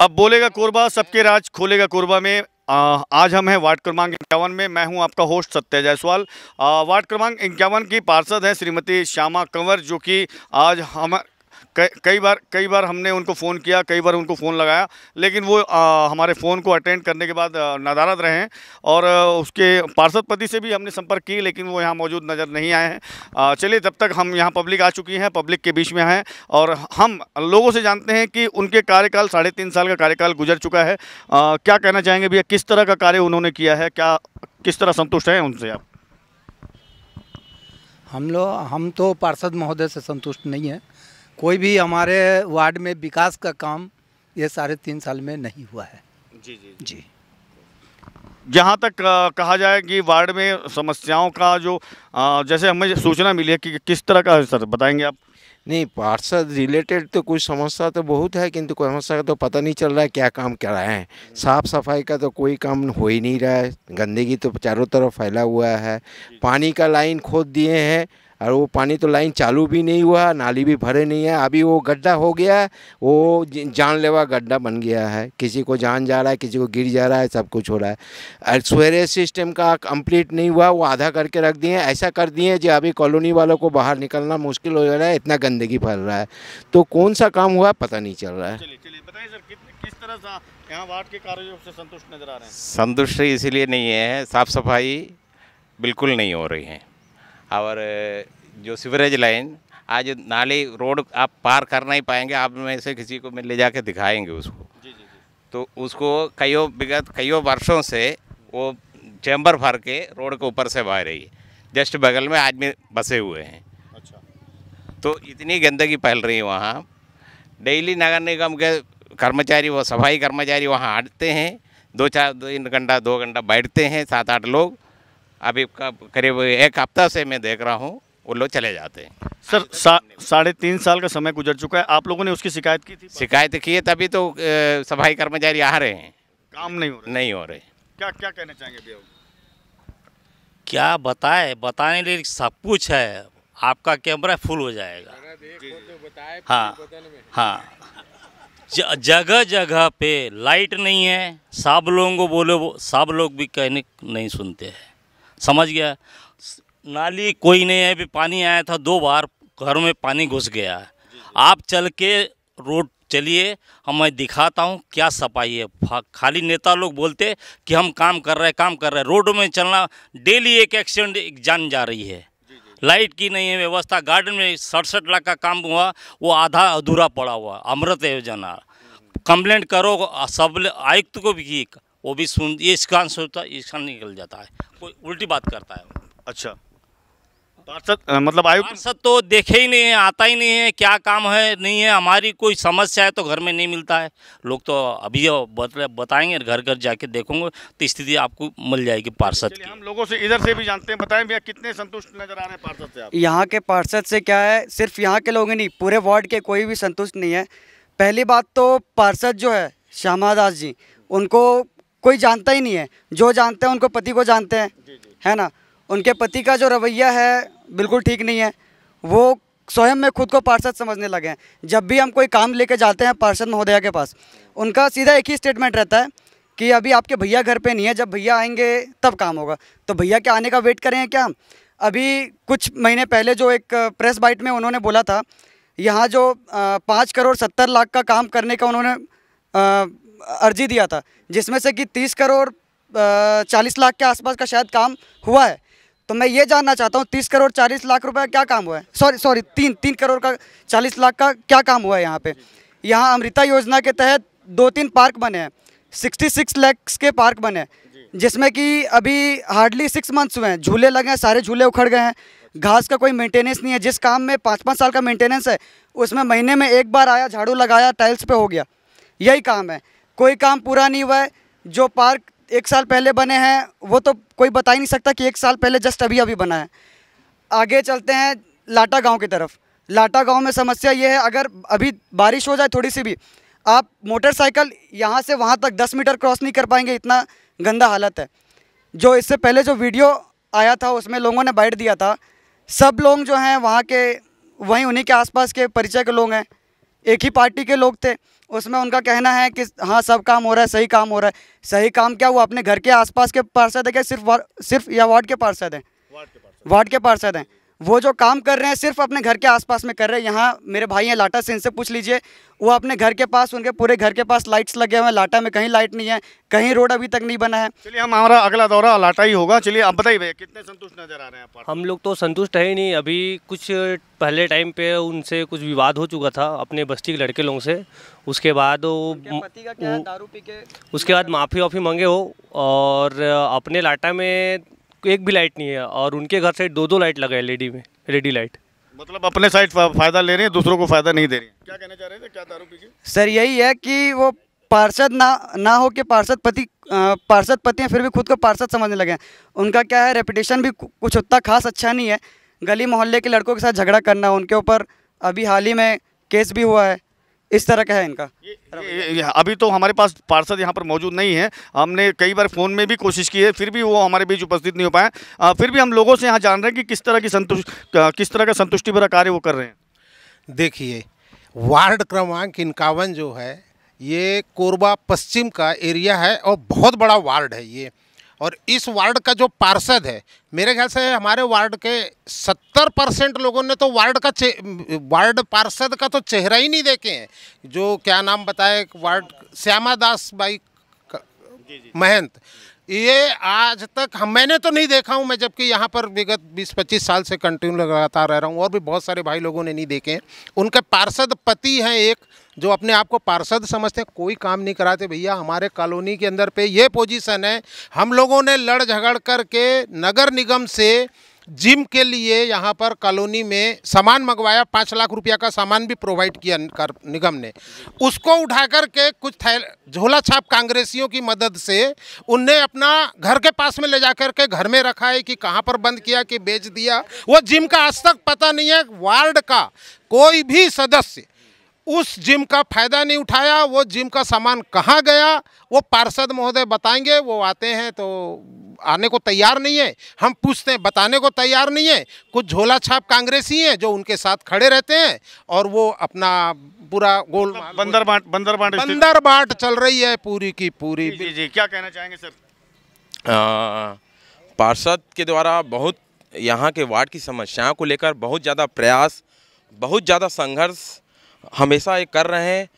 अब बोलेगा कोरबा सबके राज खोलेगा कोरबा में आ, आज हम हैं वार्ड क्रमांक इक्यावन में मैं हूं आपका होस्ट सत्य जायसवाल वार्ड क्रमांक इक्यावन की पार्षद हैं श्रीमती श्यामा कंवर जो कि आज हम कई बार कई बार हमने उनको फ़ोन किया कई बार उनको फ़ोन लगाया लेकिन वो आ, हमारे फ़ोन को अटेंड करने के बाद नदारद रहे हैं और उसके पार्षद पति से भी हमने संपर्क की लेकिन वो यहाँ मौजूद नज़र नहीं आए हैं चलिए तब तक हम यहाँ पब्लिक आ चुकी हैं पब्लिक के बीच में हैं और हम लोगों से जानते हैं कि उनके कार्यकाल साढ़े तीन साल का कार्यकाल गुजर चुका है आ, क्या कहना चाहेंगे भैया किस तरह का कार्य उन्होंने किया है क्या किस तरह संतुष्ट हैं उनसे आप हम लोग हम तो पार्षद महोदय से संतुष्ट नहीं हैं कोई भी हमारे वार्ड में विकास का काम ये साढ़े तीन साल में नहीं हुआ है जी जी जी जहाँ तक कहा जाए कि वार्ड में समस्याओं का जो जैसे हमें सूचना मिली है कि, किस तरह का सर बताएंगे आप नहीं पार्षद रिलेटेड तो कुछ समस्या तो बहुत है किंतु कोई समस्या का तो पता नहीं चल रहा है क्या काम कर रहे हैं हम्म। साफ़ सफाई का तो कोई काम हो ही नहीं रहा है गंदगी तो चारों तरफ फैला हुआ है पानी का लाइन खोद दिए हैं और वो पानी तो लाइन चालू भी नहीं हुआ नाली भी भरे नहीं है अभी वो गड्ढा हो गया है वो जानलेवा गड्ढा बन गया है किसी को जान जा रहा है किसी को गिर जा रहा है सब कुछ हो रहा है और स्वेरेज सिस्टम का कंप्लीट नहीं हुआ वो आधा करके रख दिए ऐसा कर दिए जो अभी कॉलोनी वालों को बाहर निकलना मुश्किल हो जा रहा है इतना गंदगी फैल रहा है तो कौन सा काम हुआ पता नहीं चल रहा है किस तरह से संतुष्ट नजर आ रहे हैं संतुष्ट इसीलिए नहीं है साफ़ सफाई बिल्कुल नहीं हो रही है और जो सीवरेज लाइन आज नाली रोड आप पार कर नहीं पाएंगे आप में से किसी को ले जाके दिखाएंगे उसको जी जी जी। तो उसको कईयों विगत कईयों वर्षों से वो चैम्बर भर के रोड के ऊपर से बह रही है जस्ट बगल में आदमी बसे हुए हैं अच्छा तो इतनी गंदगी फैल रही है वहाँ डेली नगर निगम के कर्मचारी वो सफाई कर्मचारी वहाँ हटते हैं दो चार दो तीन घंटा दो घंटा बैठते हैं सात आठ लोग अभी करीब एक हफ्ता से मैं देख रहा हूँ वो लोग चले जाते हैं सर साढ़े तीन साल का समय गुजर चुका है आप लोगों ने उसकी शिकायत की थी शिकायत की है तभी तो सफाई कर्मचारी आ रहे हैं काम नहीं हो रहे नहीं हो रहे क्या क्या कहना चाहेंगे भैया क्या बताए बताने लिए सब कुछ है आपका कैमरा फुल हो जाएगा तो हाँ हाँ जगह जगह पे लाइट नहीं है सब लोगों को बोले सब लोग भी कहने नहीं सुनते हैं समझ गया नाली कोई नहीं है अभी पानी आया था दो बार घर में पानी घुस गया है आप चल के रोड चलिए हम मैं दिखाता हूँ क्या सफाई है खाली नेता लोग बोलते कि हम काम कर रहे हैं काम कर रहे हैं रोड में चलना डेली एक एक्सीडेंट एक जान जा रही है लाइट की नहीं है व्यवस्था गार्डन में सड़सठ लाख का काम हुआ वो आधा अधूरा पड़ा हुआ अमृत योजना कंप्लेंट करो सब आयुक्त को भी की वो भी सुन ये इस कान से होता है इस कान निकल जाता है कोई उल्टी बात करता है अच्छा पार्षद मतलब आयुक्त पार्षद तो देखे ही नहीं है आता ही नहीं है क्या काम है नहीं है हमारी कोई समस्या है तो घर में नहीं मिलता है लोग तो अभी बताएंगे घर घर जाके देखोगे तो स्थिति आपको मिल जाएगी पार्षद की हम लोगों से इधर से भी जानते हैं बताएं भैया कितने संतुष्ट नजर आ रहे हैं पार्षद से आप यहाँ के पार्षद से क्या है सिर्फ यहाँ के लोग नहीं पूरे वार्ड के कोई भी संतुष्ट नहीं है पहली बात तो पार्षद जो है श्यामा दास जी उनको कोई जानता ही नहीं है जो जानते हैं उनको पति को जानते हैं है ना उनके पति का जो रवैया है बिल्कुल ठीक नहीं है वो स्वयं में खुद को पार्षद समझने लगे हैं जब भी हम कोई काम लेके जाते हैं पार्षद महोदया के पास उनका सीधा एक ही स्टेटमेंट रहता है कि अभी आपके भैया घर पे नहीं है जब भैया आएंगे तब काम होगा तो भैया के आने का वेट करें क्या हम अभी कुछ महीने पहले जो एक प्रेस बाइट में उन्होंने बोला था यहाँ जो पाँच करोड़ सत्तर लाख का काम करने का उन्होंने अर्जी दिया था जिसमें से कि तीस करोड़ चालीस लाख के आसपास का शायद काम हुआ है तो मैं ये जानना चाहता हूँ तीस करोड़ चालीस लाख रुपए क्या काम हुआ है सॉरी सॉरी तीन तीन करोड़ का चालीस लाख का क्या काम हुआ है यहाँ पे यहाँ अमृता योजना के तहत दो तीन पार्क बने हैं सिक्सटी सिक्स लैक्स के पार्क बने हैं जिसमें कि अभी हार्डली सिक्स मंथ्स हुए हैं झूले लगे हैं सारे झूले उखड़ गए हैं घास का कोई मेंटेनेंस नहीं है जिस काम में पाँच पाँच साल का मेंटेनेंस है उसमें महीने में एक बार आया झाड़ू लगाया टाइल्स पे हो गया यही काम है कोई काम पूरा नहीं हुआ है जो पार्क एक साल पहले बने हैं वो तो कोई बता ही नहीं सकता कि एक साल पहले जस्ट अभी अभी बना है आगे चलते हैं लाटा गांव की तरफ लाटा गांव में समस्या ये है अगर अभी बारिश हो जाए थोड़ी सी भी आप मोटरसाइकिल यहाँ से वहाँ तक 10 मीटर क्रॉस नहीं कर पाएंगे इतना गंदा हालत है जो इससे पहले जो वीडियो आया था उसमें लोगों ने बैठ दिया था सब लोग जो हैं वहाँ के वहीं उन्हीं के आसपास के परिचय के लोग हैं एक ही पार्टी के लोग थे उसमें उनका कहना है कि हाँ सब काम हो रहा है सही काम हो रहा है सही काम क्या वो अपने घर के आसपास के पार्षद है क्या सिर्फ सिर्फ या वार्ड के पार्षद हैं वार्ड के पार्षद हैं वो जो काम कर रहे हैं सिर्फ अपने घर के आसपास में कर रहे हैं यहाँ मेरे भाई हैं लाटा से इनसे पूछ लीजिए वो अपने घर के पास उनके पूरे घर के पास लाइट्स लगे हुए हैं लाटा में कहीं लाइट नहीं है कहीं रोड अभी तक नहीं बना है चलिए हम हमारा अगला दौरा लाटा ही होगा चलिए आप बताइए भैया कितने संतुष्ट नजर आ रहे हैं हम लोग तो संतुष्ट है ही नहीं अभी कुछ पहले टाइम पे उनसे कुछ विवाद हो चुका था अपने बस्ती के लड़के लोगों से उसके बाद वो उसके बाद माफ़ी वाफ़ी मांगे हो और अपने लाटा में एक भी लाइट नहीं है और उनके घर साइड दो दो लाइट लगा है लेडी में लेडी लाइट मतलब अपने साइड फ़ायदा ले रहे हैं दूसरों को फ़ायदा नहीं दे रहे हैं क्या कहना चाह रहे थे क्या दारू पी सर यही है कि वो पार्षद ना ना हो के पार्षद पति पार्षद पति हैं फिर भी खुद को पार्षद समझने लगे हैं उनका क्या है रेपुटेशन भी कुछ उतना खास अच्छा नहीं है गली मोहल्ले के लड़कों के साथ झगड़ा करना उनके ऊपर अभी हाल ही में केस भी हुआ है इस तरह का है इनका ये, ये, ये, अभी तो हमारे पास पार्षद यहाँ पर मौजूद नहीं है हमने कई बार फ़ोन में भी कोशिश की है फिर भी वो हमारे बीच उपस्थित नहीं हो पाए फिर भी हम लोगों से यहाँ जान रहे हैं कि किस तरह की संतुष्ट किस तरह का संतुष्टि भरा कार्य वो कर रहे हैं देखिए वार्ड क्रमांक इक्यावन जो है ये कोरबा पश्चिम का एरिया है और बहुत बड़ा वार्ड है ये और इस वार्ड का जो पार्षद है मेरे ख्याल से हमारे वार्ड के सत्तर परसेंट लोगों ने तो वार्ड का वार्ड पार्षद का तो चेहरा ही नहीं देखे हैं जो क्या नाम बताए वार्ड श्यामा दास बाई महंत ये आज तक हम मैंने तो नहीं देखा हूँ मैं जबकि यहाँ पर विगत 20-25 साल से कंटिन्यू लगातार रह रहा हूँ और भी बहुत सारे भाई लोगों ने नहीं देखे हैं उनके पार्षद पति हैं एक जो अपने आप को पार्षद समझते हैं कोई काम नहीं कराते भैया हमारे कॉलोनी के अंदर पे ये पोजीशन है हम लोगों ने लड़ झगड़ करके नगर निगम से जिम के लिए यहाँ पर कॉलोनी में सामान मंगवाया पाँच लाख रुपया का सामान भी प्रोवाइड किया कर निगम ने उसको उठा कर के कुछ झोला छाप कांग्रेसियों की मदद से उनने अपना घर के पास में ले जा कर के घर में रखा है कि कहाँ पर बंद किया कि बेच दिया वो जिम का आज तक पता नहीं है वार्ड का कोई भी सदस्य उस जिम का फायदा नहीं उठाया वो जिम का सामान कहाँ गया वो पार्षद महोदय बताएंगे वो आते हैं तो आने को तैयार नहीं है हम पूछते हैं बताने को तैयार नहीं है कुछ झोला छाप कांग्रेस ही हैं जो उनके साथ खड़े रहते हैं और वो अपना पूरा गोल मतलब बंदर बाट बंदर बाट बंदर बाट चल रही है पूरी की पूरी जी जी क्या कहना चाहेंगे सर पार्षद के द्वारा बहुत यहाँ के वार्ड की समस्याओं को लेकर बहुत ज़्यादा प्रयास बहुत ज़्यादा संघर्ष हमेशा ये कर रहे हैं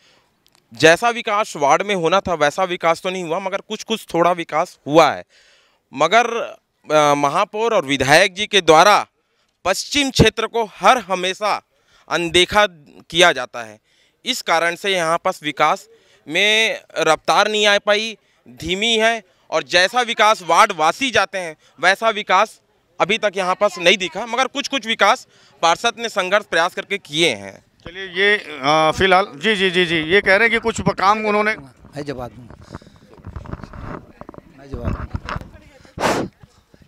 जैसा विकास वार्ड में होना था वैसा विकास तो नहीं हुआ मगर कुछ कुछ थोड़ा विकास हुआ है मगर महापौर और विधायक जी के द्वारा पश्चिम क्षेत्र को हर हमेशा अनदेखा किया जाता है इस कारण से यहाँ पर विकास में रफ्तार नहीं आ पाई धीमी है और जैसा विकास वार्ड वासी जाते हैं वैसा विकास अभी तक यहाँ पर नहीं दिखा मगर कुछ कुछ विकास पार्षद ने संघर्ष प्रयास करके किए हैं चलिए ये फिलहाल जी जी जी जी ये कह रहे हैं कि कुछ काम उन्होंने जवाब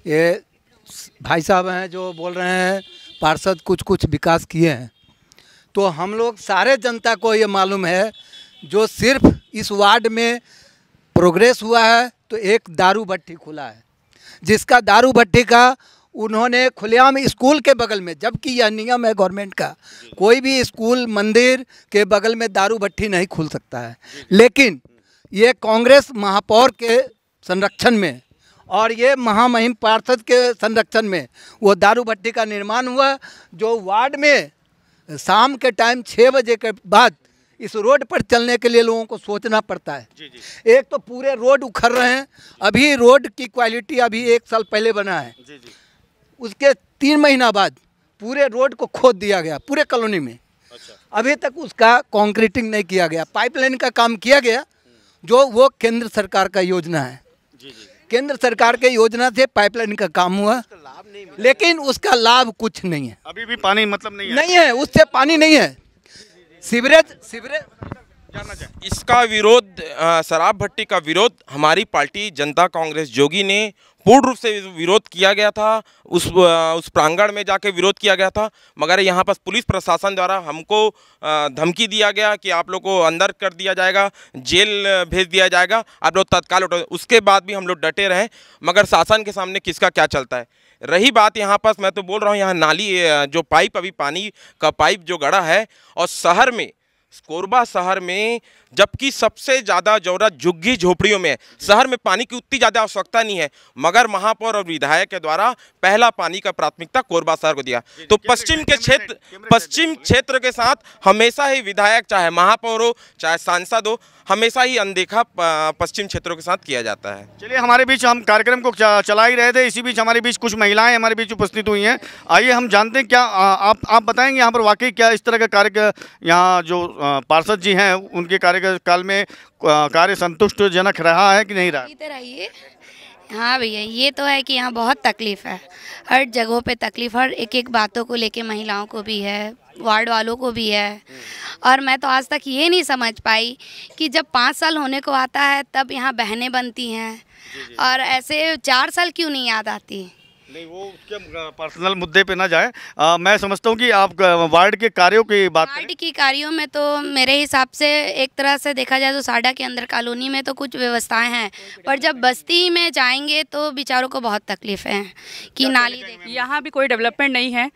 ये भाई साहब हैं जो बोल रहे हैं पार्षद कुछ कुछ विकास किए हैं तो हम लोग सारे जनता को ये मालूम है जो सिर्फ इस वार्ड में प्रोग्रेस हुआ है तो एक दारू भट्टी खुला है जिसका दारू भट्टी का उन्होंने खुलेआम स्कूल के बगल में जबकि यह नियम है गवर्नमेंट का कोई भी स्कूल मंदिर के बगल में दारू भट्टी नहीं खुल सकता है लेकिन ये कांग्रेस महापौर के संरक्षण में और ये महामहिम पार्षद के संरक्षण में वो दारू भट्टी का निर्माण हुआ जो वार्ड में शाम के टाइम छः बजे के बाद इस रोड पर चलने के लिए लोगों को सोचना पड़ता है जी जी। एक तो पूरे रोड उखड़ रहे हैं अभी रोड की क्वालिटी अभी एक साल पहले बना है जी जी। उसके तीन महीना बाद पूरे रोड को खोद दिया गया पूरे कॉलोनी में अच्छा। अभी तक उसका कॉन्क्रीटिंग नहीं किया गया पाइपलाइन का काम किया गया जो वो केंद्र सरकार का योजना है जी जी। केंद्र सरकार के योजना से पाइपलाइन का काम हुआ लाभ नहीं लेकिन उसका लाभ कुछ नहीं है अभी भी पानी मतलब नहीं है नहीं है उससे पानी नहीं है सीवरेज सीवरेज इसका विरोध शराब भट्टी का विरोध हमारी पार्टी जनता कांग्रेस जोगी ने पूर्ण रूप से विरोध किया गया था उस उस प्रांगण में जाके विरोध किया गया था मगर यहाँ पर पुलिस प्रशासन द्वारा हमको धमकी दिया गया कि आप लोग को अंदर कर दिया जाएगा जेल भेज दिया जाएगा आप लोग तत्काल उठो उसके बाद भी हम लोग डटे रहे मगर शासन के सामने किसका क्या चलता है रही बात यहाँ पर मैं तो बोल रहा हूँ यहाँ नाली जो पाइप अभी पानी का पाइप जो गड़ा है और शहर में कोरबा शहर में जबकि सबसे ज़्यादा ज़रूरत झुग्गी झोपड़ियों में है शहर में पानी की उतनी ज़्यादा आवश्यकता नहीं है मगर महापौर और विधायक के द्वारा पहला पानी का प्राथमिकता कोरबा शहर को दिया तो पश्चिम के क्षेत्र पश्चिम क्षेत्र के साथ हमेशा ही विधायक चाहे महापौर हो चाहे सांसद हो हमेशा ही अनदेखा पश्चिम क्षेत्रों के साथ किया जाता है चलिए हमारे बीच हम कार्यक्रम को चला ही रहे थे इसी बीच हमारे बीच कुछ महिलाएं हमारे बीच उपस्थित हुई हैं आइए हम जानते हैं क्या आप आप बताएंगे यहाँ पर वाकई क्या इस तरह का कार्य यहाँ जो पार्षद जी हैं उनके कार्यकाल में कार्य संतुष्टजनक रहा है कि नहीं रहा रहिए हाँ भैया ये तो है कि यहाँ बहुत तकलीफ़ है हर जगहों पे तकलीफ़ हर एक एक बातों को लेके महिलाओं को भी है वार्ड वालों को भी है और मैं तो आज तक ये नहीं समझ पाई कि जब पाँच साल होने को आता है तब यहाँ बहनें बनती हैं और ऐसे चार साल क्यों नहीं याद आती नहीं वो उसके पर्सनल मुद्दे पे ना जाए आ, मैं समझता हूँ कि आप वार्ड के कार्यों की बात वार्ड की कार्यों में तो मेरे हिसाब से एक तरह से देखा जाए तो साडा के अंदर कॉलोनी में तो कुछ व्यवस्थाएं हैं पर जब बस्ती में जाएंगे तो बेचारों को बहुत तकलीफ है कि नाली यहाँ भी कोई डेवलपमेंट नहीं है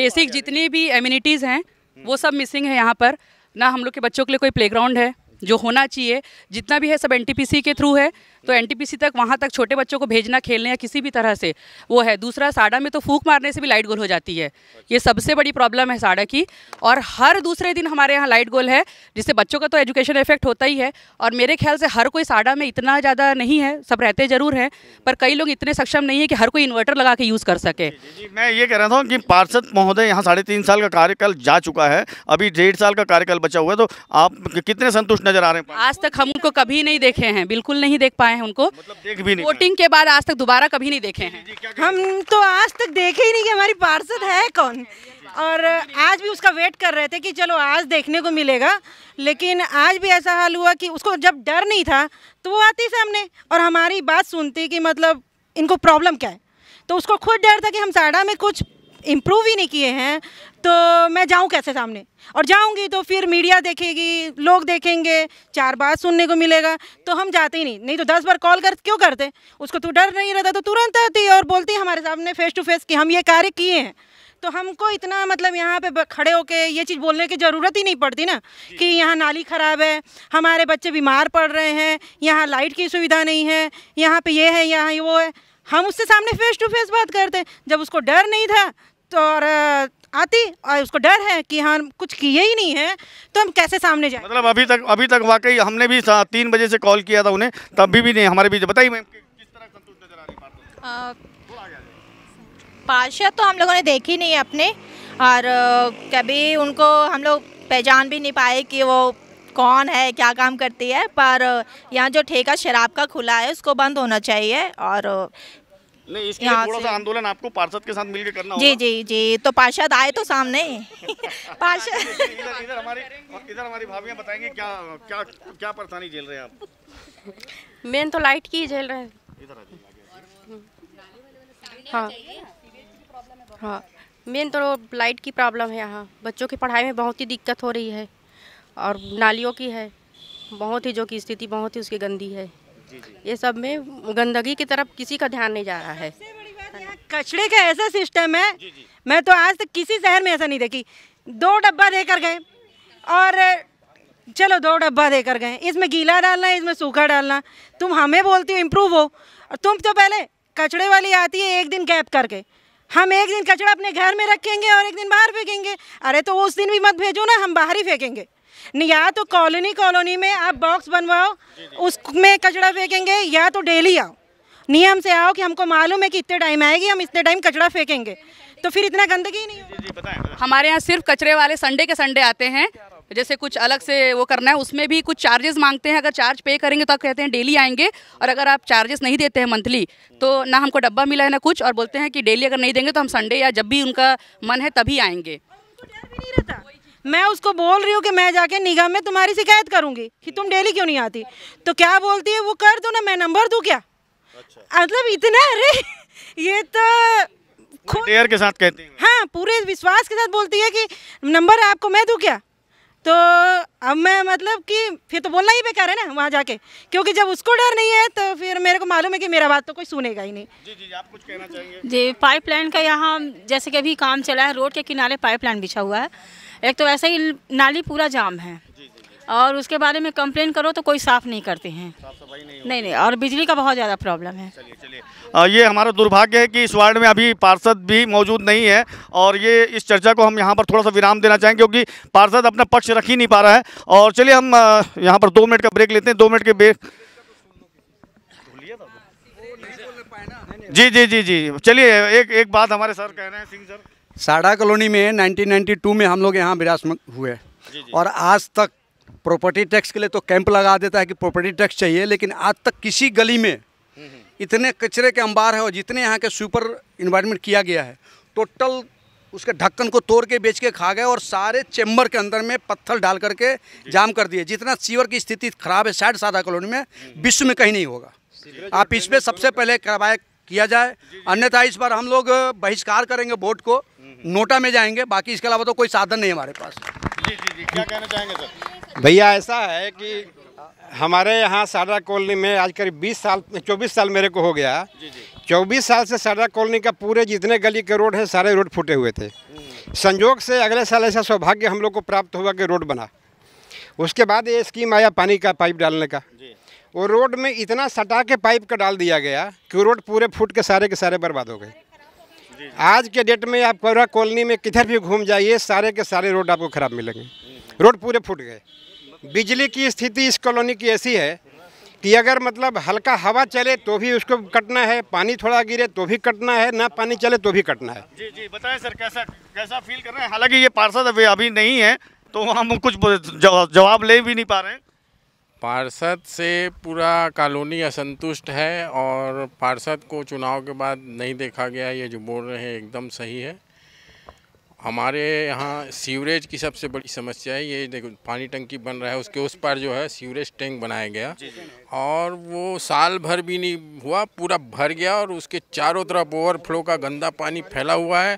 बेसिक जितनी भी एम्यूनिटीज़ हैं हम्म। वो सब मिसिंग है यहाँ पर ना हम लोग के बच्चों के लिए कोई प्ले है जो होना चाहिए जितना भी है सब एन के थ्रू है तो एनटीपीसी तक वहाँ तक छोटे बच्चों को भेजना खेलने या किसी भी तरह से वो है दूसरा साड़ा में तो फूक मारने से भी लाइट गोल हो जाती है ये सबसे बड़ी प्रॉब्लम है साड़ा की और हर दूसरे दिन हमारे यहाँ लाइट गोल है जिससे बच्चों का तो एजुकेशन इफेक्ट होता ही है और मेरे ख्याल से हर कोई साड़ा में इतना ज़्यादा नहीं है सब रहते ज़रूर हैं पर कई लोग इतने सक्षम नहीं है कि हर कोई इन्वर्टर लगा के यूज़ कर सके मैं ये कह रहा था कि पार्षद महोदय यहाँ साढ़े तीन साल का कार्यकाल जा चुका है अभी डेढ़ साल का कार्यकाल बचा हुआ है तो आप कितने संतुष्ट नजर आ रहे हैं आज तक हम उनको कभी नहीं देखे हैं बिल्कुल नहीं देख पाए आए हैं उनको मतलब देख भी नहीं वोटिंग के बाद आज तक दोबारा कभी नहीं देखे हैं हम तो आज तक देखे ही नहीं कि हमारी पार्षद है कौन और आज भी उसका वेट कर रहे थे कि चलो आज देखने को मिलेगा लेकिन आज भी ऐसा हाल हुआ कि उसको जब डर नहीं था तो वो आती सामने और हमारी बात सुनती कि मतलब इनको प्रॉब्लम क्या है तो उसको खुद डर था कि हम साड़ा में कुछ इम्प्रूव ही नहीं किए हैं तो मैं जाऊँ कैसे सामने और जाऊँगी तो फिर मीडिया देखेगी लोग देखेंगे चार बार सुनने को मिलेगा तो हम जाते ही नहीं नहीं तो दस बार कॉल कर क्यों करते उसको तो डर नहीं रहता तो तुरंत आती और बोलती हमारे सामने फेस टू फेस कि हम ये कार्य किए हैं तो हमको इतना मतलब यहाँ पे खड़े होके ये चीज़ बोलने की ज़रूरत ही नहीं पड़ती ना कि यहाँ नाली ख़राब है हमारे बच्चे बीमार पड़ रहे हैं यहाँ लाइट की सुविधा नहीं है यहाँ पे ये है यहाँ वो है हम उससे सामने फेस टू फेस बात करते जब उसको डर नहीं था तो और आती और उसको डर है कि हाँ कुछ किए ही नहीं है तो हम कैसे सामने जाए मतलब अभी तक अभी तक वाकई हमने भी तीन बजे से कॉल किया था उन्हें तब भी, नहीं हमारे बीच बताइए मैम पार्षद तो हम लोगों ने देखी नहीं है अपने और कभी उनको हम लोग पहचान भी नहीं पाए कि वो कौन है क्या काम करती है पर यहाँ जो ठेका शराब का खुला है उसको बंद होना चाहिए और नहीं इसके लिए थोड़ा सा आंदोलन आपको पार्षद के साथ मिलकर करना जी जी जी तो पार्षद आए तो सामने पार्षद इधर इधर हमारी इधर हमारी बताएंगे क्या क्या क्या परेशानी झेल रहे हैं आप मेन तो लाइट की झेल रहे हैं इधर हम्म। हाँ हाँ मेन तो लाइट की प्रॉब्लम है यहाँ बच्चों की पढ़ाई में बहुत ही दिक्कत हो रही है और नालियों की है बहुत ही जो की स्थिति बहुत ही उसकी गंदी है ये सब में गंदगी की तरफ किसी का ध्यान नहीं जा रहा है कचड़े का ऐसा सिस्टम है मैं तो आज तक किसी शहर में ऐसा नहीं देखी दो डब्बा देकर गए और चलो दो डब्बा देकर गए इसमें गीला डालना इसमें सूखा डालना तुम हमें बोलती हो इम्प्रूव हो और तुम तो पहले कचड़े वाली आती है एक दिन गैप करके हम एक दिन कचरा अपने घर में रखेंगे और एक दिन बाहर फेंकेंगे अरे तो उस दिन भी मत भेजो ना हम बाहर ही फेंकेंगे या तो कॉलोनी कॉलोनी में आप बॉक्स बनवाओ उसमें कचरा फेंकेंगे या तो डेली आओ नियम से आओ कि हमको मालूम है कि इतने टाइम आएगी हम इतने टाइम कचरा फेंकेंगे तो फिर इतना गंदगी नहीं हमारे यहाँ सिर्फ कचरे वाले संडे के संडे आते हैं जैसे कुछ अलग से वो करना है उसमें भी कुछ चार्जेस मांगते हैं अगर चार्ज पे करेंगे तो आप कहते हैं डेली आएंगे और अगर आप चार्जेस नहीं देते हैं मंथली तो ना हमको डब्बा मिला है ना कुछ और बोलते हैं कि डेली अगर नहीं देंगे तो हम संडे या जब भी उनका मन है तभी आएंगे मैं उसको बोल रही हूँ कि मैं जाके निगम में तुम्हारी शिकायत करूंगी कि तुम डेली क्यों नहीं आती तो क्या बोलती है वो कर दो ना मैं नंबर दू क्या अच्छा। मतलब इतना अरे ये तो खुद के साथ कहती हाँ पूरे विश्वास के साथ बोलती है कि नंबर आपको मैं दू क्या तो अब मैं मतलब कि फिर तो बोलना ही बेकार है ना वहाँ जाके क्योंकि जब उसको डर नहीं है तो फिर मेरे को मालूम है कि मेरा बात तो कोई सुनेगा ही नहीं जी जी आप कुछ कहना चाहिए जी पाइपलाइन का यहाँ जैसे कि अभी काम चला है रोड के किनारे पाइपलाइन बिछा हुआ है एक तो ऐसा ही नाली पूरा जाम है और उसके बारे में कंप्लेन करो तो कोई साफ नहीं करते हैं नहीं, नहीं नहीं नहीं और बिजली का बहुत ज़्यादा प्रॉब्लम है चलिए चलिए ये हमारा दुर्भाग्य है कि इस वार्ड में अभी पार्षद भी मौजूद नहीं है और ये इस चर्चा को हम यहाँ पर थोड़ा सा विराम देना चाहेंगे क्योंकि पार्षद अपना पक्ष रख ही नहीं पा रहा है और चलिए हम यहाँ पर दो मिनट का ब्रेक लेते हैं दो मिनट के ब्रेक जी जी जी जी चलिए एक एक बात हमारे सर कह रहे हैं सिंह सर साड़ा कॉलोनी में 1992 में हम लोग यहाँ विरासमत हुए जी जी। और आज तक प्रॉपर्टी टैक्स के लिए तो कैंप लगा देता है कि प्रॉपर्टी टैक्स चाहिए लेकिन आज तक किसी गली में इतने कचरे के अंबार है और जितने यहाँ के सुपर इन्वायरमेंट किया गया है टोटल उसके ढक्कन को तोड़ के बेच के खा गए और सारे चैम्बर के अंदर में पत्थर डाल करके जाम कर दिए जितना सीवर की स्थिति खराब है साइड सादा कॉलोनी में विश्व में कहीं नहीं होगा आप इस पर सबसे पहले कार्रवाई किया जाए अन्यथा इस बार हम लोग बहिष्कार करेंगे वोट को नोटा में जाएंगे बाकी इसके अलावा तो कोई साधन नहीं हमारे पास जी जी जी क्या कहना चाहेंगे सर भैया ऐसा है कि हमारे यहाँ सारदा कॉलोनी में आज करीब 20 साल 24 साल मेरे को हो गया चौबीस साल से सारदा कॉलोनी का पूरे जितने गली के रोड हैं सारे रोड फूटे हुए थे संजोग से अगले साल ऐसा सौभाग्य हम लोग को प्राप्त हुआ कि रोड बना उसके बाद ये स्कीम आया पानी का पाइप डालने का वो रोड में इतना सटा के पाइप का डाल दिया गया कि रोड पूरे फूट के सारे के सारे बर्बाद हो गए आज के डेट में आप कौरा कॉलोनी में किधर भी घूम जाइए सारे के सारे रोड आपको ख़राब मिलेंगे रोड पूरे फूट गए बिजली की स्थिति इस कॉलोनी की ऐसी है कि अगर मतलब हल्का हवा चले तो भी उसको कटना है पानी थोड़ा गिरे तो भी कटना है ना पानी चले तो भी कटना है जी जी बताएं सर कैसा कैसा फील कर रहे हैं हालांकि ये पार्षद अभी अभी नहीं है तो हम कुछ जवाब ले भी नहीं पा रहे हैं पार्षद से पूरा कॉलोनी असंतुष्ट है और पार्षद को चुनाव के बाद नहीं देखा गया ये जो बोल रहे हैं एकदम सही है हमारे यहाँ सीवरेज की सबसे बड़ी समस्या है ये देखो पानी टंकी बन रहा है उसके उस पर जो है सीवरेज टैंक बनाया गया और वो साल भर भी नहीं हुआ पूरा भर गया और उसके चारों तरफ ओवरफ्लो का गंदा पानी फैला हुआ है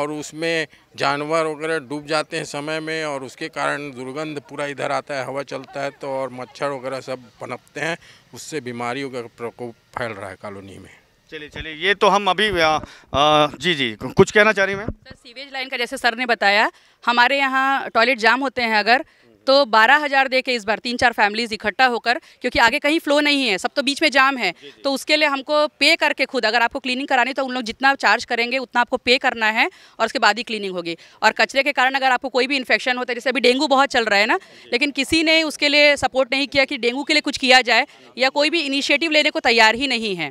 और उसमें जानवर वगैरह डूब जाते हैं समय में और उसके कारण दुर्गंध पूरा इधर आता है हवा चलता है तो और मच्छर वगैरह सब पनपते हैं उससे बीमारियों का प्रकोप फैल रहा है कॉलोनी में चलिए चलिए ये तो हम अभी आ, आ, जी जी कुछ कहना चाह रही मैम सर सीवेज लाइन का जैसे सर ने बताया हमारे यहाँ टॉयलेट जाम होते हैं अगर तो बारह हज़ार दे के इस बार तीन चार फैमिलीज इकट्ठा होकर क्योंकि आगे कहीं फ्लो नहीं है सब तो बीच में जाम है जी जी। तो उसके लिए हमको पे करके खुद अगर आपको क्लीनिंग करानी तो उन लोग जितना चार्ज करेंगे उतना आपको पे करना है और उसके बाद ही क्लीनिंग होगी और कचरे के कारण अगर आपको कोई भी इन्फेक्शन होता है जैसे अभी डेंगू बहुत चल रहा है ना लेकिन किसी ने उसके लिए सपोर्ट नहीं किया कि डेंगू के लिए कुछ किया जाए या कोई भी इनिशिएटिव लेने को तैयार ही नहीं है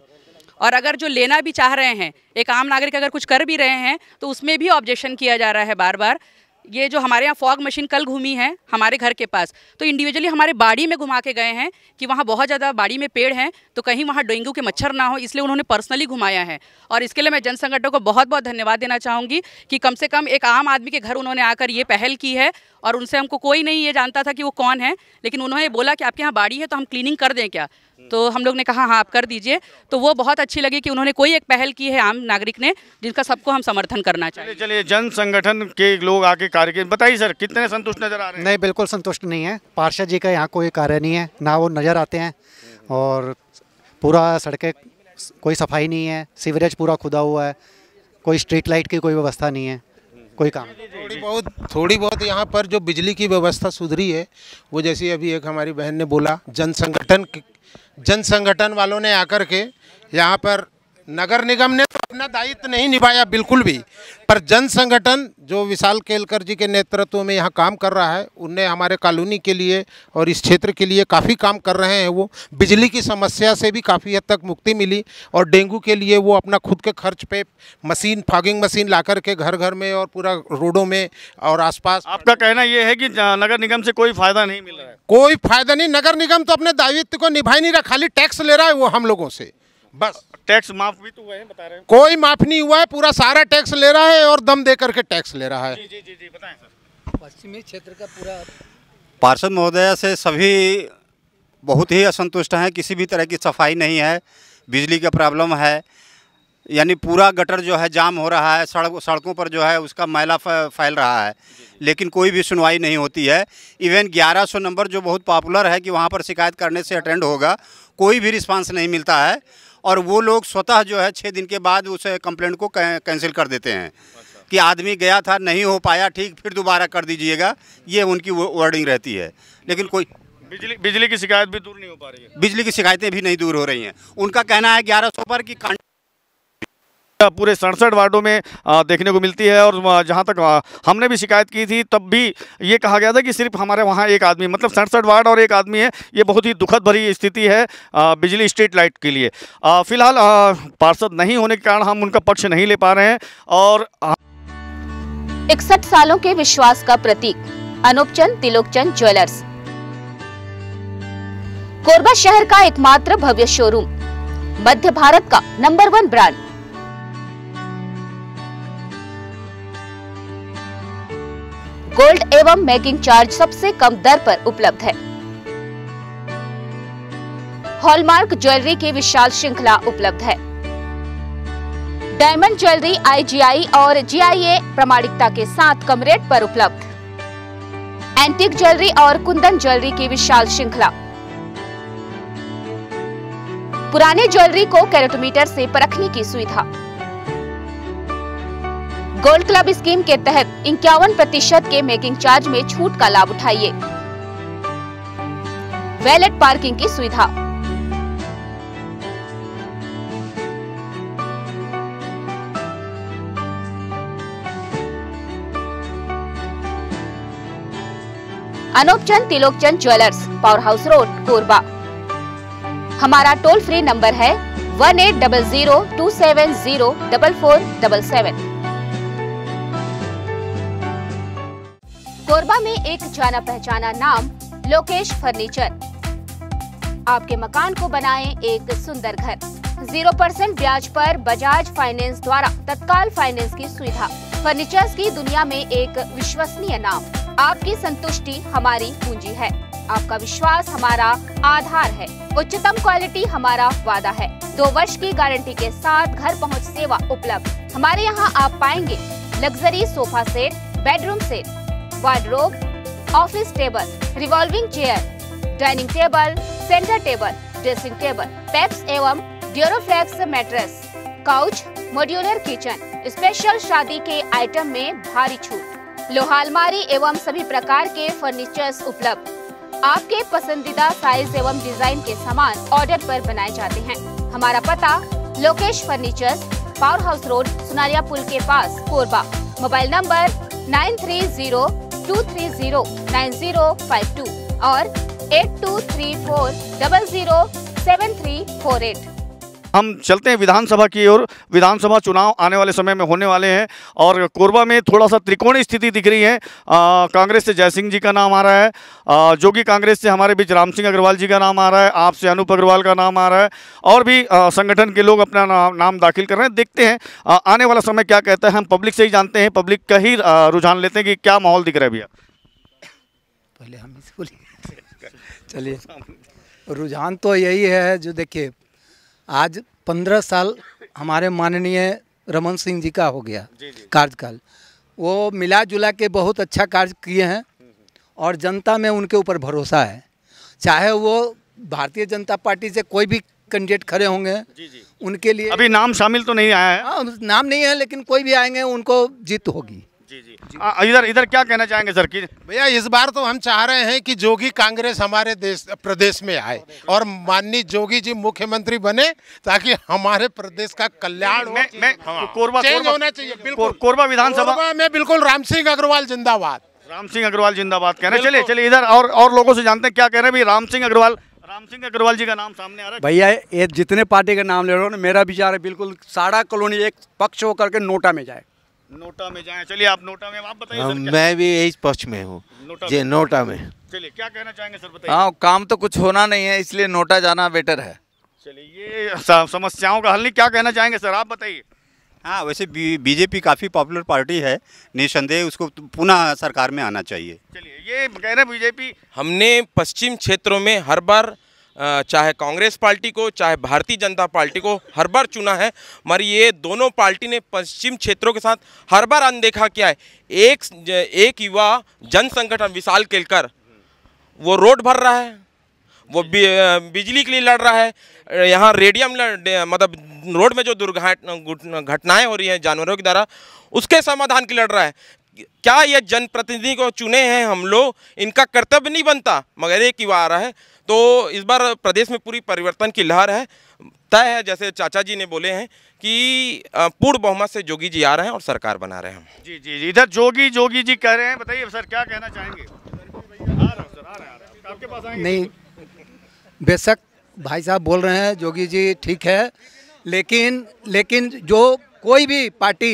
और अगर जो लेना भी चाह रहे हैं एक आम नागरिक अगर कुछ कर भी रहे हैं तो उसमें भी ऑब्जेक्शन किया जा रहा है बार बार ये जो हमारे यहाँ फॉग मशीन कल घूमी है हमारे घर के पास तो इंडिविजुअली हमारे बाड़ी में घुमा के गए हैं कि वहाँ बहुत ज़्यादा बाड़ी में पेड़ हैं तो कहीं वहाँ डेंगू के मच्छर ना हो इसलिए उन्होंने पर्सनली घुमाया है और इसके लिए मैं जन संगठनों को बहुत बहुत धन्यवाद देना चाहूँगी कि कम से कम एक आम आदमी के घर उन्होंने आकर ये पहल की है और उनसे हमको कोई नहीं ये जानता था कि वो कौन है लेकिन उन्होंने बोला कि आपके यहाँ बाड़ी है तो हम क्लीनिंग कर दें क्या तो हम लोग ने कहा हाँ आप कर दीजिए तो वो बहुत अच्छी लगी कि उन्होंने कोई एक पहल की है आम नागरिक ने जिनका सबको हम समर्थन करना चाहिए चलिए जन संगठन के लोग आके कार्य बताइए सर कितने संतुष्ट नजर आ रहे हैं नहीं बिल्कुल संतुष्ट नहीं है पार्षद जी का यहाँ कोई कार्य नहीं है ना वो नज़र आते हैं और पूरा सड़कें कोई सफाई नहीं है सीवरेज पूरा खुदा हुआ है कोई स्ट्रीट लाइट की कोई व्यवस्था नहीं है कोई काम थोड़ी बहुत थोड़ी बहुत यहाँ पर जो बिजली की व्यवस्था सुधरी है वो जैसे अभी एक हमारी बहन ने बोला जन संगठन जन संगठन वालों ने आकर के यहाँ पर नगर निगम ने तो अपना दायित्व नहीं निभाया बिल्कुल भी पर जन संगठन जो विशाल केलकर जी के नेतृत्व में यहाँ काम कर रहा है उनने हमारे कॉलोनी के लिए और इस क्षेत्र के लिए काफ़ी काम कर रहे हैं वो बिजली की समस्या से भी काफ़ी हद तक मुक्ति मिली और डेंगू के लिए वो अपना खुद के खर्च पे मशीन फॉगिंग मशीन ला के घर घर में और पूरा रोडों में और आसपास आपका कहना ये है कि नगर निगम से कोई फ़ायदा नहीं मिल रहा है कोई फ़ायदा नहीं नगर निगम तो अपने दायित्व को निभा नहीं रहा खाली टैक्स ले रहा है वो हम लोगों से बस टैक्स माफ भी तो हुए हैं बता रहे हैं कोई माफ नहीं हुआ है पूरा सारा टैक्स ले रहा है और दम दे करके टैक्स ले रहा है जी जी जी जी बताएं सर पश्चिमी क्षेत्र का पूरा पार्षद महोदया से सभी बहुत ही असंतुष्ट हैं किसी भी तरह की सफाई नहीं है बिजली का प्रॉब्लम है यानी पूरा गटर जो है जाम हो रहा है सड़क सड़कों पर जो है उसका मैला फैल रहा है लेकिन कोई भी सुनवाई नहीं होती है इवन 1100 नंबर जो बहुत पॉपुलर है कि वहाँ पर शिकायत करने से अटेंड होगा कोई भी रिस्पांस नहीं मिलता है और वो लोग स्वतः जो है छः दिन के बाद उस कंप्लेंट को कैंसिल कर देते हैं अच्छा। कि आदमी गया था नहीं हो पाया ठीक फिर दोबारा कर दीजिएगा ये उनकी वर्डिंग रहती है लेकिन कोई बिजली बिजली की शिकायत भी दूर नहीं हो पा रही है बिजली की शिकायतें भी नहीं दूर हो रही हैं उनका कहना है ग्यारह सौ पर कि पूरे सड़सठ वार्डों में देखने को मिलती है और जहां तक हमने भी शिकायत की थी तब भी ये कहा गया था कि सिर्फ हमारे वहां एक आदमी मतलब सड़सठ वार्ड और एक आदमी है ये बहुत ही दुखद भरी स्थिति है बिजली स्ट्रीट लाइट के लिए फिलहाल पार्षद नहीं होने के कारण हम उनका पक्ष नहीं ले पा रहे हैं और इकसठ सालों के विश्वास का प्रतीक अनूपचंद तिलोकचंद ज्वेलर्स कोरबा शहर का एकमात्र भव्य शोरूम मध्य भारत का नंबर वन ब्रांड गोल्ड एवं मेकिंग चार्ज सबसे कम दर पर उपलब्ध है हॉलमार्क ज्वेलरी की विशाल श्रृंखला उपलब्ध है डायमंड ज्वेलरी आईजीआई और जीआईए प्रमाणिकता के साथ कम रेट पर उपलब्ध एंटीक ज्वेलरी और कुंदन ज्वेलरी की विशाल श्रृंखला पुराने ज्वेलरी को कैरेटोमीटर से परखने की सुविधा गोल्ड क्लब स्कीम के तहत इक्यावन प्रतिशत के मेकिंग चार्ज में छूट का लाभ उठाइए वैलेट पार्किंग की सुविधा Anoop Chand Tilok Chand jewellers power house road Korba हमारा टोल फ्री नंबर है one eight double zero two seven zero double four double seven Korba में एक जाना पहचाना नाम लोकेश फर्नीचर आपके मकान को बनाएं एक सुंदर घर जीरो परसेंट ब्याज पर बजाज फाइनेंस द्वारा तत्काल फाइनेंस की सुविधा फर्नीचर्स की दुनिया में एक विश्वसनीय नाम आपकी संतुष्टि हमारी पूंजी है आपका विश्वास हमारा आधार है उच्चतम क्वालिटी हमारा वादा है दो वर्ष की गारंटी के साथ घर पहुंच सेवा उपलब्ध हमारे यहाँ आप पाएंगे luxury sofa set bedroom set wardrobe office table revolving chair dining table centre table dressing table Peps एवं Duroflex mattress couch modular kitchen special शादी के आइटम में भारी छूट लोहा अलमारी एवं सभी प्रकार के फर्नीचर्स उपलब्ध आपके पसंदीदा साइज एवं डिजाइन के सामान ऑर्डर पर बनाए जाते हैं हमारा पता Lokesh furniture power house road Sunaria पुल के पास Korba mobile number nine three zero two three zero nine zero five two और eight two three four double zero seven three four eight हम चलते हैं विधानसभा की ओर विधानसभा चुनाव आने वाले समय में होने वाले हैं और कोरबा में थोड़ा सा त्रिकोणीय स्थिति दिख रही है कांग्रेस से जयसिंह जी का नाम आ रहा है जो कि कांग्रेस से हमारे बीच राम सिंह अग्रवाल जी का नाम आ रहा है आपसे अनूप अग्रवाल का नाम आ रहा है और भी संगठन के लोग अपना नाम, नाम दाखिल कर रहे हैं देखते हैं आने वाला समय क्या कहता है हम पब्लिक से ही जानते हैं पब्लिक का ही रुझान लेते हैं कि क्या माहौल दिख रहा है भैया पहले हम चलिए रुझान तो यही है जो देखिए आज पंद्रह साल हमारे माननीय रमन सिंह जी का हो गया कार्यकाल वो मिला जुला के बहुत अच्छा कार्य किए हैं और जनता में उनके ऊपर भरोसा है चाहे वो भारतीय जनता पार्टी से कोई भी कैंडिडेट खड़े होंगे जी जी। उनके लिए अभी नाम शामिल तो नहीं आया है आ, हाँ, नाम नहीं है लेकिन कोई भी आएंगे उनको जीत होगी जी जी, जी। इधर इधर क्या कहना चाहेंगे सर की भैया इस बार तो हम चाह रहे हैं कि जोगी कांग्रेस हमारे देश प्रदेश में आए और माननीय जोगी जी मुख्यमंत्री बने ताकि हमारे प्रदेश का कल्याण हो मैं हाँ। कोरबा होना चाहिए कोरबा विधानसभा में बिल्कुल राम सिंह अग्रवाल जिंदाबाद राम सिंह अग्रवाल जिंदाबाद कह रहे हैं चलिए चलिए इधर और और लोगों से जानते हैं क्या कह रहे हैं भाई राम सिंह अग्रवाल राम सिंह अग्रवाल जी का नाम सामने आ रहा है भैया ये जितने पार्टी का नाम ले रहे हो ना मेरा विचार है बिल्कुल सारा कॉलोनी एक पक्ष होकर के नोटा में जाए नोटा में जाएं चलिए आप नोटा में आप बताइए सर मैं भी यही पक्ष में हूँ नोटा जी में। नोटा में चलिए क्या कहना चाहेंगे सर बताइए हाँ काम तो कुछ होना नहीं है इसलिए नोटा जाना बेटर है चलिए ये समस्याओं का हल नहीं क्या कहना चाहेंगे सर आप बताइए हाँ वैसे बीजेपी काफ़ी पॉपुलर पार्टी है निसंदेह उसको तो पुनः सरकार में आना चाहिए चलिए ये कह रहे हैं बीजेपी हमने पश्चिम क्षेत्रों में हर बार चाहे कांग्रेस पार्टी को चाहे भारतीय जनता पार्टी को हर बार चुना है मगर ये दोनों पार्टी ने पश्चिम क्षेत्रों के साथ हर बार अनदेखा किया है एक एक युवा जन संगठन विशाल केलकर वो रोड भर रहा है वो बिजली के लिए लड़ रहा है यहाँ रेडियम मतलब रोड में जो दुर्घटना घटनाएं हो रही हैं जानवरों के द्वारा उसके समाधान की लड़ रहा है क्या ये जनप्रतिनिधि को चुने हैं हम लोग इनका कर्तव्य नहीं बनता मगर एक युवा आ रहा है तो इस बार प्रदेश में पूरी परिवर्तन की लहर है तय है जैसे चाचा जी ने बोले हैं कि पूर्ण बहुमत से जोगी जी आ रहे हैं और सरकार बना रहे हैं जी जी जी इधर जोगी जोगी जी कह रहे हैं बताइए सर क्या कहना चाहेंगे नहीं बेशक भाई साहब बोल रहे हैं जोगी जी ठीक है लेकिन लेकिन जो कोई भी पार्टी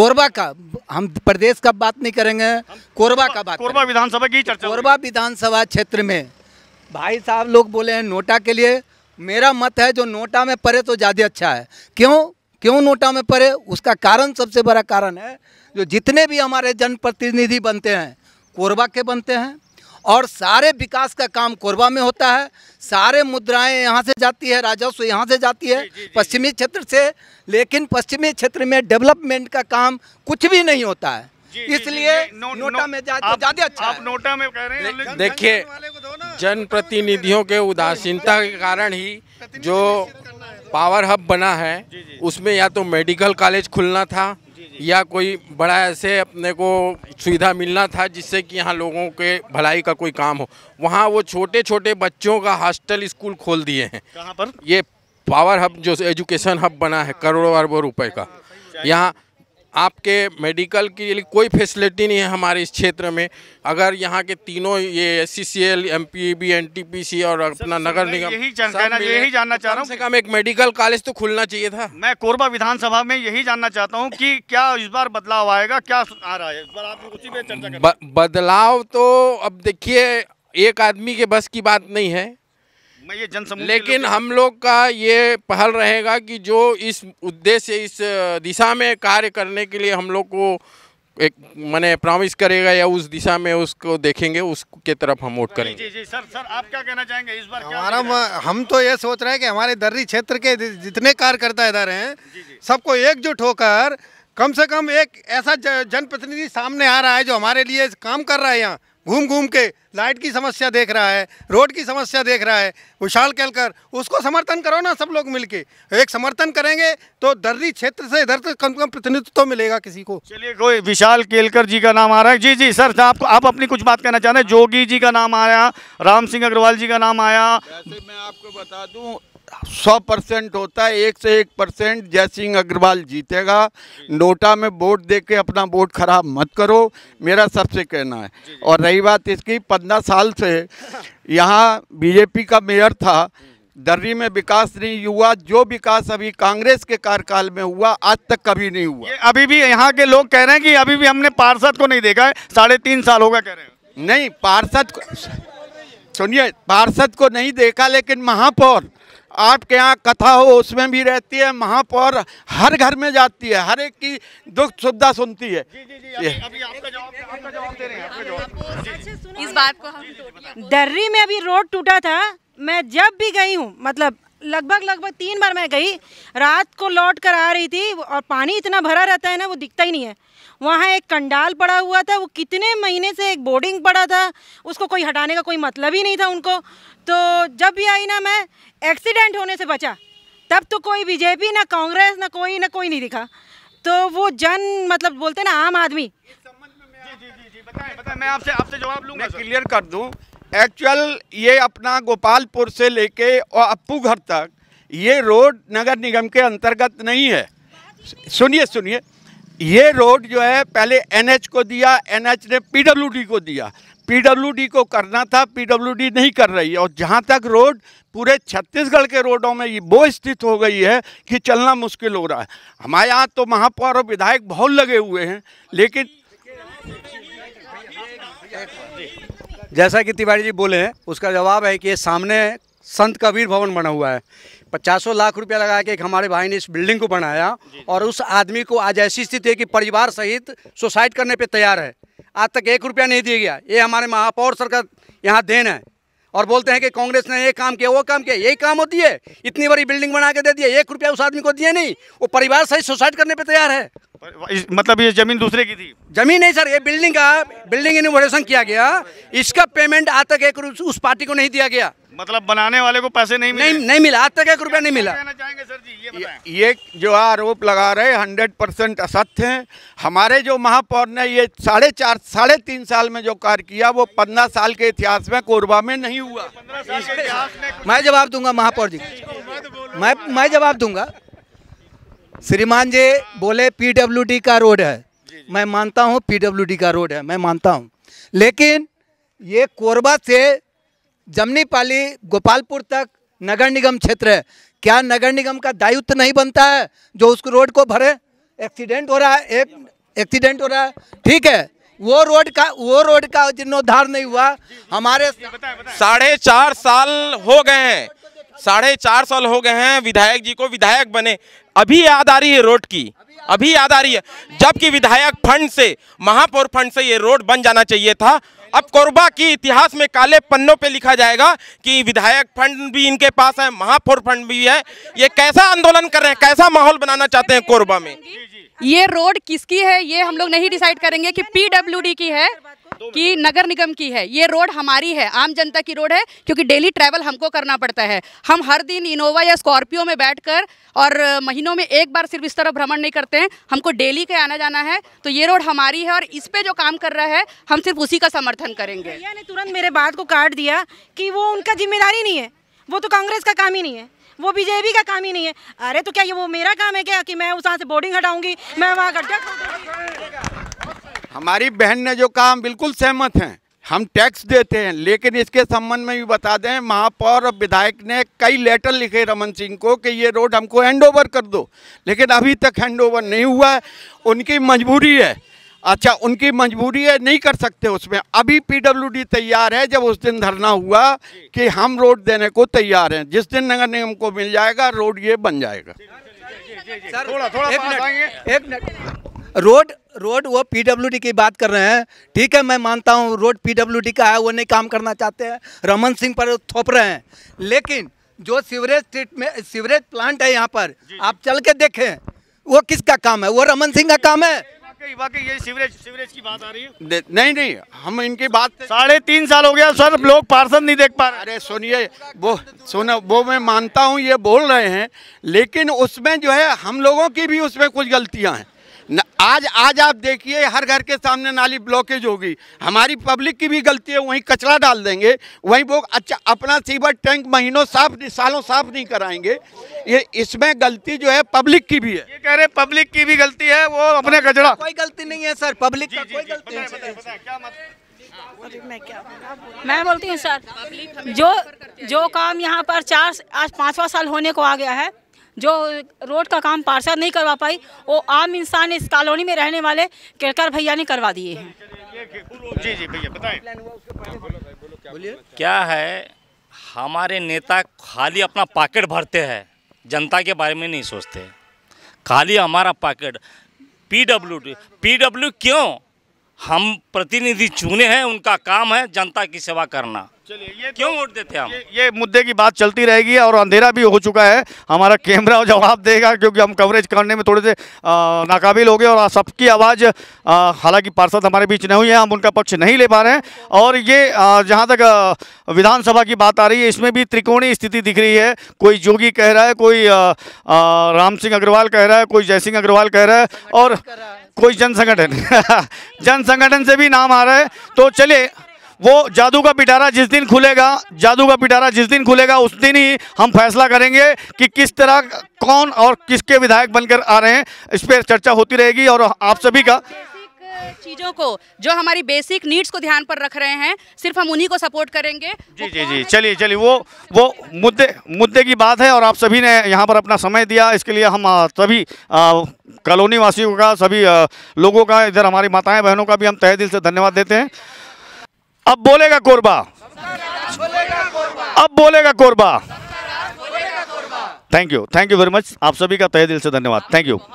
कोरबा का हम प्रदेश का बात नहीं करेंगे कोरबा का बात कोरबा विधानसभा की चर्चा कोरबा विधानसभा क्षेत्र में भाई साहब लोग बोले हैं नोटा के लिए मेरा मत है जो नोटा में पड़े तो ज़्यादा अच्छा है क्यों क्यों नोटा में पड़े उसका कारण सबसे बड़ा कारण है जो जितने भी हमारे जनप्रतिनिधि बनते हैं कोरबा के बनते हैं और सारे विकास का काम कोरबा में होता है सारे मुद्राएं यहाँ से जाती है राजस्व यहाँ से जाती है पश्चिमी क्षेत्र से लेकिन पश्चिमी क्षेत्र में डेवलपमेंट का काम कुछ भी नहीं होता है इसलिए नोटा में ज्यादा अच्छा आप नोटा में कह रहे हैं देखिए जनप्रतिनिधियों के उदासीनता के कारण ही जो तो। पावर हब बना है उसमें या तो मेडिकल कॉलेज खुलना था या कोई बड़ा ऐसे अपने को सुविधा मिलना था जिससे कि यहाँ लोगों के भलाई का कोई काम हो वहाँ वो छोटे छोटे बच्चों का हॉस्टल स्कूल खोल दिए हैं कहाँ पर ये पावर हब जो एजुकेशन हब बना है करोड़ों अरबों रुपए का हाँ, हाँ, यहाँ आपके मेडिकल के लिए कोई फैसिलिटी नहीं है हमारे इस क्षेत्र में अगर यहाँ के तीनों ये S C C L M P B N T P C और अपना नगर निगम यही जानना यही जानना चाह रहा हूँ कम एक मेडिकल कॉलेज तो खुलना चाहिए था मैं कोरबा विधानसभा में यही जानना चाहता हूँ कि क्या इस बार बदलाव आएगा क्या आ रहा है इस बार आप उसी पे चर्चा बदलाव तो अब देखिए एक आदमी के बस की बात नहीं है मैं ये जन लेकिन हम लोग का ये पहल रहेगा कि जो इस उद्देश्य इस दिशा में कार्य करने के लिए हम लोग को एक मैंने प्रॉमिस करेगा या उस दिशा में उसको देखेंगे उसके तरफ हम वोट करेंगे जी जी सर सर आप क्या कहना चाहेंगे इस बार हमारा हम तो ये सोच रहे हैं कि हमारे दर्री क्षेत्र के जितने कार्यकर्ता इधर हैं सबको एकजुट होकर कम से कम एक ऐसा जनप्रतिनिधि सामने आ रहा है जो हमारे लिए काम कर रहा है यहाँ घूम घूम के लाइट की समस्या देख रहा है रोड की समस्या देख रहा है विशाल केलकर उसको समर्थन करो ना सब लोग मिलके एक समर्थन करेंगे तो दर्री क्षेत्र से इधर तक कम से कम प्रतिनिधित्व तो मिलेगा किसी को चलिए कोई विशाल केलकर जी का नाम आ रहा है जी जी सर आप आप अपनी कुछ बात कहना चाह रहे हैं जोगी जी का नाम आया राम सिंह अग्रवाल जी का नाम आया मैं आपको बता दूँ सौ परसेंट होता है एक से एक परसेंट जय सिंह अग्रवाल जीतेगा नोटा में वोट दे के अपना वोट खराब मत करो मेरा सबसे कहना है और रही बात इसकी पंद्रह साल से यहाँ बीजेपी का मेयर था दर्री में विकास नहीं हुआ जो विकास अभी कांग्रेस के कार्यकाल में हुआ आज तक कभी नहीं हुआ अभी भी यहाँ के लोग कह रहे हैं कि अभी भी हमने पार्षद को नहीं देखा है साढ़े तीन साल होगा कह रहे हैं नहीं पार्षद सुनिए पार्षद को नहीं देखा लेकिन महापौर आपके यहाँ कथा हो उसमें भी रहती है महापौर हर घर में जाती है हर एक की दुख सुविधा सुनती है इस बात को दर्री में अभी रोड टूटा था मैं जब भी गई हूँ मतलब लगभग लगभग तीन बार मैं गई रात को लौट कर आ रही थी और पानी इतना भरा रहता है ना वो दिखता ही नहीं है वहाँ एक कंडाल पड़ा हुआ था वो कितने महीने से एक बोर्डिंग पड़ा था उसको कोई हटाने का कोई मतलब ही नहीं था उनको तो जब भी आई ना मैं एक्सीडेंट होने से बचा तब तो कोई बीजेपी ना कांग्रेस ना कोई ना कोई नहीं दिखा तो वो जन मतलब बोलते ना आम आदमी मैं आपसे आपसे जवाब लूंगा क्लियर कर दूं एक्चुअल ये अपना गोपालपुर से लेके और अप्पू घर तक ये रोड नगर निगम के अंतर्गत नहीं है सुनिए सुनिए ये रोड जो है पहले एनएच को दिया एनएच ने पीडब्ल्यूडी को दिया पीडब्ल्यूडी को करना था पीडब्ल्यूडी नहीं कर रही है और जहाँ तक रोड पूरे छत्तीसगढ़ के रोडों में ये वो स्थित हो गई है कि चलना मुश्किल हो रहा है हमारे यहाँ तो महापौर और विधायक बहुत लगे हुए हैं लेकिन जैसा कि तिवारी जी बोले हैं उसका जवाब है कि सामने संत कबीर भवन बना हुआ है पचासों लाख रुपया लगा के एक हमारे भाई ने इस बिल्डिंग को बनाया और उस आदमी को आज ऐसी स्थिति है कि परिवार सहित सुसाइड करने पे तैयार है आज तक एक रुपया नहीं दिया गया ये हमारे महापौर सर का यहाँ देन है और बोलते हैं कि कांग्रेस ने ये काम किया वो काम किया यही काम होती है इतनी बड़ी बिल्डिंग बना के दे दिया एक रुपया उस आदमी को दिया नहीं वो परिवार सही सुसाइड करने पे तैयार है मतलब ये जमीन दूसरे की थी जमीन नहीं सर ये बिल्डिंग का बिल्डिंग इनोवेशन किया गया इसका पेमेंट आज तक एक उस पार्टी को नहीं दिया गया मतलब बनाने वाले को पैसे नहीं मिले नहीं नहीं मिला आज तक एक रुपया नहीं मिला चाहेंगे सर जी ये ये जो आरोप लगा रहे हंड्रेड परसेंट असत्य हैं हमारे जो महापौर ने ये साढ़े चार साढ़े तीन साल में जो कार्य किया वो पंद्रह साल के इतिहास में कोरबा में नहीं हुआ मैं जवाब दूंगा महापौर जी मैं मैं जवाब दूंगा श्रीमान जी बोले पीडब्ल्यू का रोड है मैं मानता हूँ पीडब्ल्यू का रोड है मैं मानता हूँ लेकिन ये कोरबा से जमनीपाली गोपालपुर तक नगर निगम क्षेत्र है क्या नगर निगम का दायित्व नहीं बनता है जो उस रोड को भरे एक्सीडेंट हो रहा है एक एक्सीडेंट हो रहा है ठीक है वो रोड का वो रोड का जीर्णोद्धार नहीं हुआ हमारे साढ़े चार साल हो गए हैं साढ़े चार साल हो गए हैं विधायक जी को विधायक बने अभी याद आ रही है रोड की अभी याद आ रही है जबकि विधायक फंड से महापौर फंड से ये रोड बन जाना चाहिए था अब कोरबा की इतिहास में काले पन्नों पे लिखा जाएगा कि विधायक फंड भी इनके पास है महापौर फंड भी है ये कैसा आंदोलन कर रहे हैं कैसा माहौल बनाना चाहते हैं कोरबा में ये रोड किसकी है ये हम लोग नहीं डिसाइड करेंगे कि पीडब्ल्यूडी की है कि नगर निगम की है ये रोड हमारी है आम जनता की रोड है क्योंकि डेली ट्रैवल हमको करना पड़ता है हम हर दिन इनोवा या स्कॉर्पियो में बैठकर और महीनों में एक बार सिर्फ इस तरह भ्रमण नहीं करते हैं हमको डेली के आना जाना है तो ये रोड हमारी है और इस पर जो काम कर रहा है हम सिर्फ उसी का समर्थन करेंगे भैया ने तुरंत मेरे बात को काट दिया कि वो उनका जिम्मेदारी नहीं है वो तो कांग्रेस का काम ही नहीं है वो बीजेपी का काम ही नहीं है अरे तो क्या ये वो मेरा काम है क्या कि मैं उस से बोर्डिंग हटाऊंगी मैं वहाँ गड्ढा खोदूंगी हमारी बहन ने जो कहा हम बिल्कुल सहमत हैं हम टैक्स देते हैं लेकिन इसके संबंध में भी बता दें महापौर और विधायक ने कई लेटर लिखे रमन सिंह को कि ये रोड हमको हैंडओवर कर दो लेकिन अभी तक हैंडओवर नहीं हुआ है उनकी मजबूरी है अच्छा उनकी मजबूरी है नहीं कर सकते उसमें अभी पीडब्ल्यूडी तैयार है जब उस दिन धरना हुआ कि हम रोड देने को तैयार हैं जिस दिन नगर निगम को मिल जाएगा रोड ये बन जाएगा सर थोड़ा थोड़ा एक मिनट रोड रोड वो पीडब्ल्यूडी की बात कर रहे हैं ठीक है मैं मानता हूँ रोड पीडब्ल्यूडी का है वो नहीं काम करना चाहते हैं रमन सिंह पर थोप रहे हैं लेकिन जो सीवरेज ट्रीटमेंट सीवरेज प्लांट है यहाँ पर आप चल के देखें वो किसका काम है वो रमन सिंह का काम है ये सीवरेज सीवरेज की बात आ रही है नहीं नहीं हम इनकी बात साढ़े तीन साल हो गया सर लोग पार्षद नहीं देख पा रहे अरे सुनिए वो सुनो वो मैं मानता हूँ ये बोल रहे हैं लेकिन उसमें जो है हम लोगों की भी उसमें कुछ गलतियाँ हैं आज आज आप देखिए हर घर के सामने नाली ब्लॉकेज होगी हमारी पब्लिक की भी गलती है वहीं कचरा डाल देंगे वहीं वो अच्छा अपना सीवर टैंक महीनों साफ सालों साफ नहीं कराएंगे ये इसमें गलती जो है पब्लिक की भी है ये कह रहे पब्लिक की भी गलती है वो अपने कचरा कोई गलती नहीं है सर पब्लिक का कोई गलती नहीं मैं क्या मैं बोलती हूँ सर जो जो काम यहाँ पर चार आज पाँचवा साल होने को आ गया है जो रोड का काम पार्षद नहीं करवा पाई वो आम इंसान इस कॉलोनी में रहने वाले केड़कर भैया ने करवा दिए हैं जी जी भैया बताएं क्या है हमारे नेता खाली अपना पॉकेट भरते हैं जनता के बारे में नहीं सोचते खाली हमारा पॉकेट पीडब्ल्यू पीडब्ल्यू क्यों हम प्रतिनिधि चुने हैं उनका काम है जनता की सेवा करना चलिए ये क्यों तो- वोट देते हम ये, ये मुद्दे की बात चलती रहेगी और अंधेरा भी हो चुका है हमारा कैमरा जवाब देगा क्योंकि हम कवरेज करने में थोड़े से नाकाबिल हो गए और सबकी आवाज़ हालांकि पार्षद हमारे बीच नहीं हुई है हम उनका पक्ष नहीं ले पा रहे हैं और ये जहाँ तक विधानसभा की बात आ रही है इसमें भी त्रिकोणीय स्थिति दिख रही है कोई जोगी कह रहा है कोई राम सिंह अग्रवाल कह रहा है कोई जय सिंह अग्रवाल कह रहा है और कोई जन संगठन जन संगठन से भी नाम आ रहा है तो चलिए वो जादू का पिटारा जिस दिन खुलेगा जादू का पिटारा जिस दिन खुलेगा उस दिन ही हम फैसला करेंगे कि किस तरह कौन और किसके विधायक बनकर आ रहे हैं इस पर चर्चा होती रहेगी और आप सभी का चीज़ों को जो हमारी बेसिक नीड्स को ध्यान पर रख रहे हैं सिर्फ हम उन्हीं को सपोर्ट करेंगे जी जी जी चलिए चलिए वो वो मुद्दे मुद्दे की बात है और आप सभी ने यहाँ पर अपना समय दिया इसके लिए हम सभी कॉलोनी वासियों का सभी आ, लोगों का इधर हमारी माताएं बहनों का भी हम तहे दिल से धन्यवाद देते हैं अब बोलेगा कोरबा अब बोलेगा Korba thank you thank you very much आप सभी का तहे दिल से धन्यवाद थैंक यू